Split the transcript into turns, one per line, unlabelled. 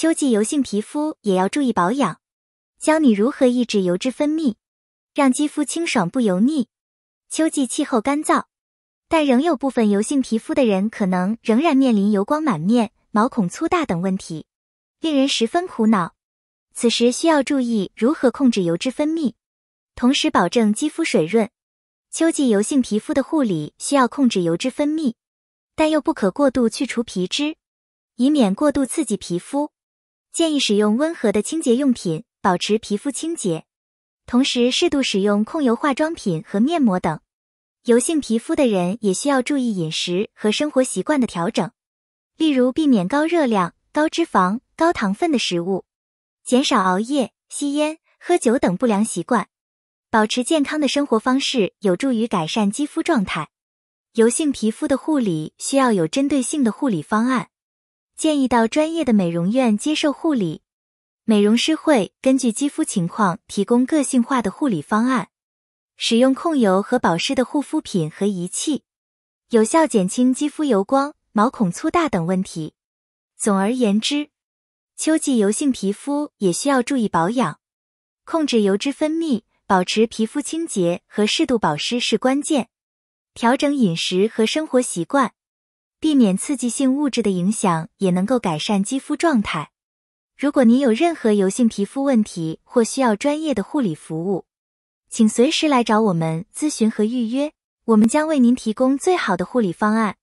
秋季油性皮肤也要注意保养，教你如何抑制油脂分泌，让肌肤清爽不油腻。秋季气候干燥，但仍有部分油性皮肤的人可能仍然面临油光满面、毛孔粗大等问题，令人十分苦恼。此时需要注意如何控制油脂分泌，同时保证肌肤水润。秋季油性皮肤的护理需要控制油脂分泌，但又不可过度去除皮脂，以免过度刺激皮肤。建议使用温和的清洁用品，保持皮肤清洁，同时适度使用控油化妆品和面膜等。油性皮肤的人也需要注意饮食和生活习惯的调整，例如避免高热量、高脂肪、高糖分的食物，减少熬夜、吸烟、喝酒等不良习惯，保持健康的生活方式有助于改善肌肤状态。油性皮肤的护理需要有针对性的护理方案。建议到专业的美容院接受护理，美容师会根据肌肤情况提供个性化的护理方案，使用控油和保湿的护肤品和仪器，有效减轻肌肤油光、毛孔粗大等问题。总而言之，秋季油性皮肤也需要注意保养，控制油脂分泌，保持皮肤清洁和适度保湿是关键，调整饮食和生活习惯。避免刺激性物质的影响，也能够改善肌肤状态。如果您有任何油性皮肤问题或需要专业的护理服务，请随时来找我们咨询和预约，我们将为您提供最好的护理方案。